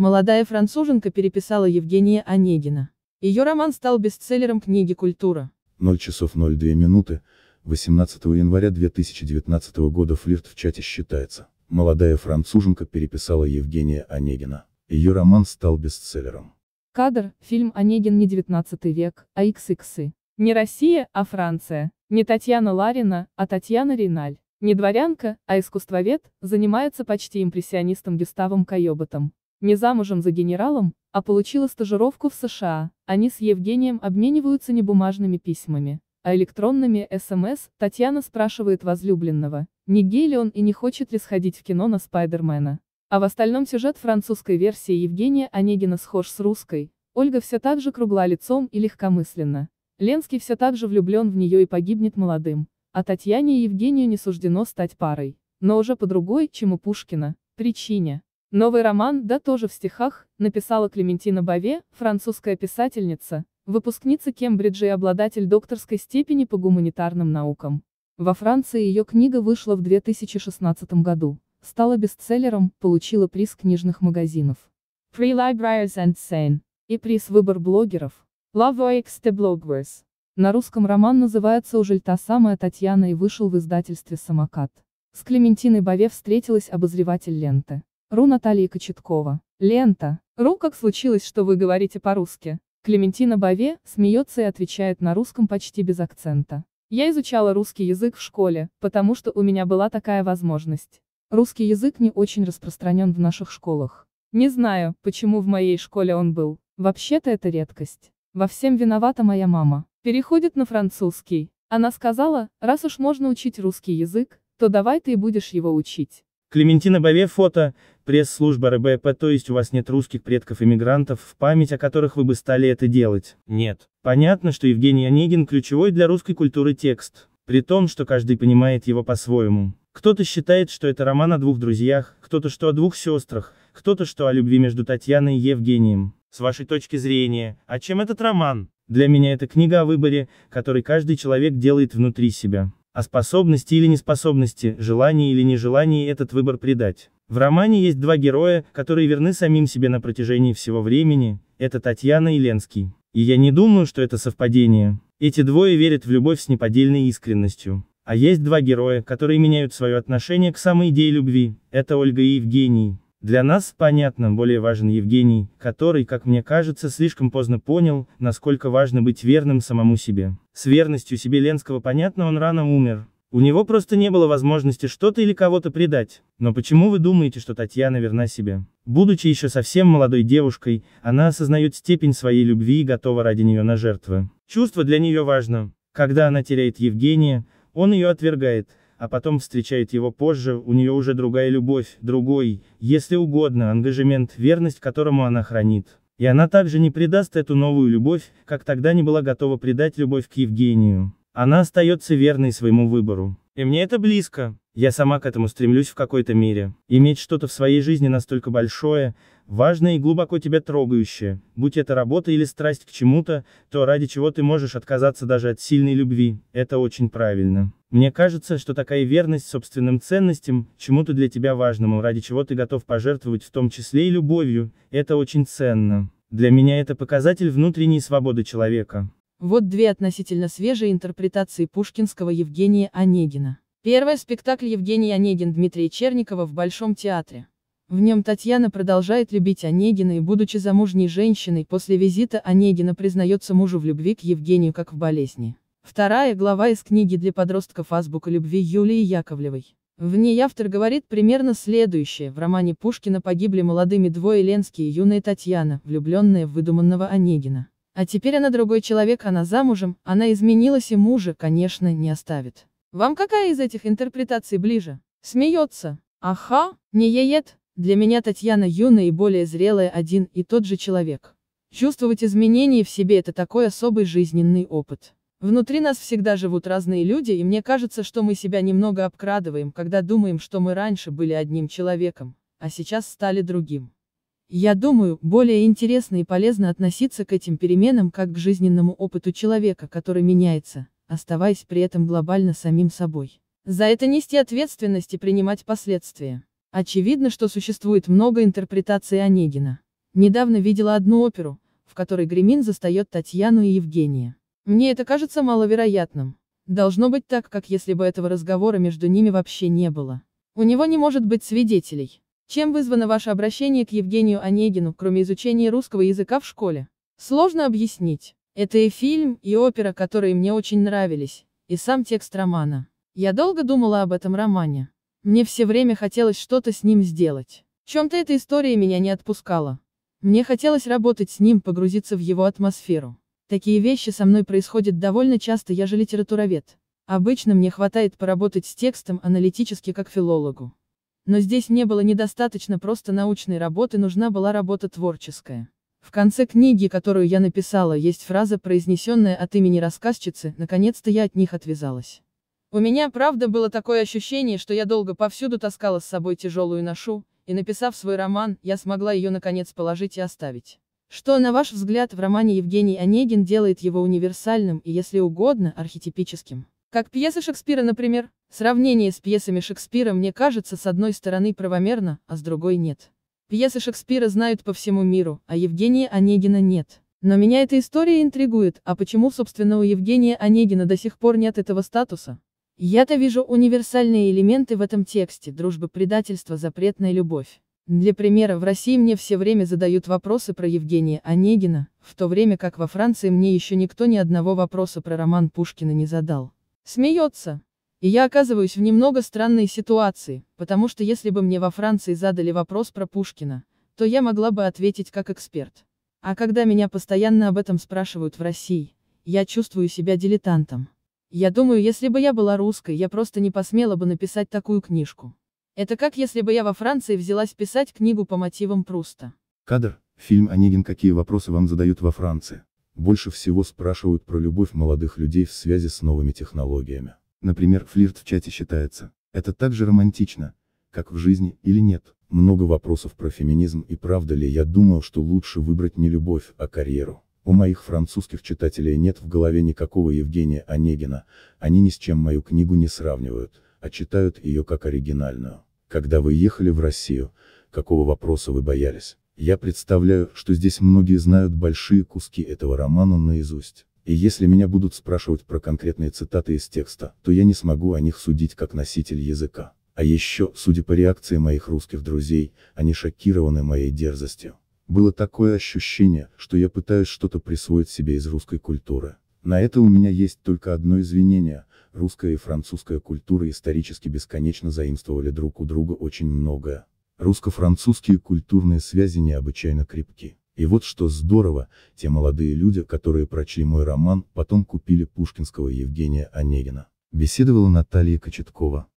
Молодая француженка переписала Евгения Онегина. Ее роман стал бестселлером книги «Культура». 0 часов 02 минуты, 18 января 2019 года флирт в чате считается. Молодая француженка переписала Евгения Онегина. Ее роман стал бестселлером. Кадр, фильм «Онегин не 19 век, а XX. Не Россия, а Франция. Не Татьяна Ларина, а Татьяна Риналь. Не дворянка, а искусствовед, занимается почти импрессионистом Гюставом Койоботом не замужем за генералом, а получила стажировку в США. Они с Евгением обмениваются не бумажными письмами, а электронными СМС. Татьяна спрашивает возлюбленного, не гей ли он и не хочет ли сходить в кино на Спайдермена. А в остальном сюжет французской версии Евгения Онегина схож с русской. Ольга все так же кругла лицом и легкомысленно. Ленский все так же влюблен в нее и погибнет молодым. А Татьяне и Евгению не суждено стать парой. Но уже по другой, чем у Пушкина, причине. Новый роман «Да тоже в стихах» написала Клементина Бове, французская писательница, выпускница Кембриджа и обладатель докторской степени по гуманитарным наукам. Во Франции ее книга вышла в 2016 году, стала бестселлером, получила приз книжных магазинов. Free Libraries and Sane и приз «Выбор блогеров». Love de Bloggers. На русском роман называется «Ужель та самая Татьяна» и вышел в издательстве «Самокат». С Клементиной Бове встретилась обозреватель ленты. Ру Наталья Кочеткова. Лента. Ру, как случилось, что вы говорите по-русски? Клементина Бове смеется и отвечает на русском почти без акцента. Я изучала русский язык в школе, потому что у меня была такая возможность. Русский язык не очень распространен в наших школах. Не знаю, почему в моей школе он был. Вообще-то это редкость. Во всем виновата моя мама. Переходит на французский. Она сказала, раз уж можно учить русский язык, то давай ты и будешь его учить. Клементина Бове фото, пресс-служба РБП, то есть у вас нет русских предков-иммигрантов, в память о которых вы бы стали это делать? Нет. Понятно, что Евгений Онегин ключевой для русской культуры текст, при том, что каждый понимает его по-своему. Кто-то считает, что это роман о двух друзьях, кто-то что о двух сестрах, кто-то что о любви между Татьяной и Евгением. С вашей точки зрения, а чем этот роман? Для меня это книга о выборе, который каждый человек делает внутри себя. А способности или неспособности, желании или нежелании этот выбор предать. В романе есть два героя, которые верны самим себе на протяжении всего времени, это Татьяна и Ленский. И я не думаю, что это совпадение. Эти двое верят в любовь с неподдельной искренностью. А есть два героя, которые меняют свое отношение к самой идее любви, это Ольга и Евгений. Для нас, понятно, более важен Евгений, который, как мне кажется, слишком поздно понял, насколько важно быть верным самому себе. С верностью себе Ленского понятно, он рано умер. У него просто не было возможности что-то или кого-то предать. Но почему вы думаете, что Татьяна верна себе? Будучи еще совсем молодой девушкой, она осознает степень своей любви и готова ради нее на жертвы. Чувство для нее важно. Когда она теряет Евгения, он ее отвергает, а потом встречает его позже, у нее уже другая любовь, другой, если угодно, ангажемент, верность которому она хранит. И она также не предаст эту новую любовь, как тогда не была готова предать любовь к Евгению. Она остается верной своему выбору. И мне это близко. Я сама к этому стремлюсь в какой-то мере. Иметь что-то в своей жизни настолько большое, важное и глубоко тебя трогающее, будь это работа или страсть к чему-то, то ради чего ты можешь отказаться даже от сильной любви, это очень правильно. Мне кажется, что такая верность собственным ценностям, чему-то для тебя важному, ради чего ты готов пожертвовать в том числе и любовью, это очень ценно. Для меня это показатель внутренней свободы человека. Вот две относительно свежие интерпретации пушкинского Евгения Онегина. Первое – спектакль Евгения Онегин Дмитрия Черникова в Большом театре. В нем Татьяна продолжает любить Онегина и, будучи замужней женщиной, после визита Онегина признается мужу в любви к Евгению как в болезни. Вторая глава из книги для подростков «Азбука любви» Юлии Яковлевой. В ней автор говорит примерно следующее. В романе Пушкина погибли молодыми двое Ленский и юная Татьяна, влюбленная в выдуманного Онегина. А теперь она другой человек, она замужем, она изменилась и мужа, конечно, не оставит. Вам какая из этих интерпретаций ближе? Смеется. Аха, не еет. Для меня Татьяна юная и более зрелая один и тот же человек. Чувствовать изменения в себе – это такой особый жизненный опыт. Внутри нас всегда живут разные люди, и мне кажется, что мы себя немного обкрадываем, когда думаем, что мы раньше были одним человеком, а сейчас стали другим. Я думаю, более интересно и полезно относиться к этим переменам как к жизненному опыту человека, который меняется, оставаясь при этом глобально самим собой. За это нести ответственность и принимать последствия. Очевидно, что существует много интерпретаций Онегина. Недавно видела одну оперу, в которой Гремин застает Татьяну и Евгения. Мне это кажется маловероятным. Должно быть так, как если бы этого разговора между ними вообще не было. У него не может быть свидетелей. Чем вызвано ваше обращение к Евгению Онегину, кроме изучения русского языка в школе? Сложно объяснить. Это и фильм, и опера, которые мне очень нравились, и сам текст романа. Я долго думала об этом романе. Мне все время хотелось что-то с ним сделать. Чем-то эта история меня не отпускала. Мне хотелось работать с ним, погрузиться в его атмосферу. Такие вещи со мной происходят довольно часто, я же литературовед. Обычно мне хватает поработать с текстом аналитически как филологу. Но здесь не было недостаточно просто научной работы, нужна была работа творческая. В конце книги, которую я написала, есть фраза, произнесенная от имени рассказчицы, наконец-то я от них отвязалась. У меня, правда, было такое ощущение, что я долго повсюду таскала с собой тяжелую ношу, и написав свой роман, я смогла ее наконец положить и оставить. Что, на ваш взгляд, в романе Евгений Онегин делает его универсальным и, если угодно, архетипическим? Как пьеса Шекспира, например? Сравнение с пьесами Шекспира мне кажется с одной стороны правомерно, а с другой нет. Пьесы Шекспира знают по всему миру, а Евгения Онегина нет. Но меня эта история интригует, а почему, собственно, у Евгения Онегина до сих пор нет этого статуса? Я-то вижу универсальные элементы в этом тексте, дружба, предательство, запретная любовь. Для примера, в России мне все время задают вопросы про Евгения Онегина, в то время как во Франции мне еще никто ни одного вопроса про роман Пушкина не задал. Смеется. И я оказываюсь в немного странной ситуации, потому что если бы мне во Франции задали вопрос про Пушкина, то я могла бы ответить как эксперт. А когда меня постоянно об этом спрашивают в России, я чувствую себя дилетантом. Я думаю, если бы я была русской, я просто не посмела бы написать такую книжку. Это как если бы я во Франции взялась писать книгу по мотивам Пруста. Кадр, фильм «Онегин. Какие вопросы вам задают во Франции?» Больше всего спрашивают про любовь молодых людей в связи с новыми технологиями. Например, флирт в чате считается. Это так же романтично, как в жизни, или нет. Много вопросов про феминизм и правда ли я думал, что лучше выбрать не любовь, а карьеру. У моих французских читателей нет в голове никакого Евгения Онегина, они ни с чем мою книгу не сравнивают, а читают ее как оригинальную. Когда вы ехали в Россию, какого вопроса вы боялись? Я представляю, что здесь многие знают большие куски этого романа наизусть. И если меня будут спрашивать про конкретные цитаты из текста, то я не смогу о них судить как носитель языка. А еще, судя по реакции моих русских друзей, они шокированы моей дерзостью. Было такое ощущение, что я пытаюсь что-то присвоить себе из русской культуры. На это у меня есть только одно извинение, русская и французская культуры исторически бесконечно заимствовали друг у друга очень многое. Русско-французские культурные связи необычайно крепки. И вот что здорово, те молодые люди, которые прочли мой роман, потом купили пушкинского Евгения Онегина. Беседовала Наталья Кочеткова.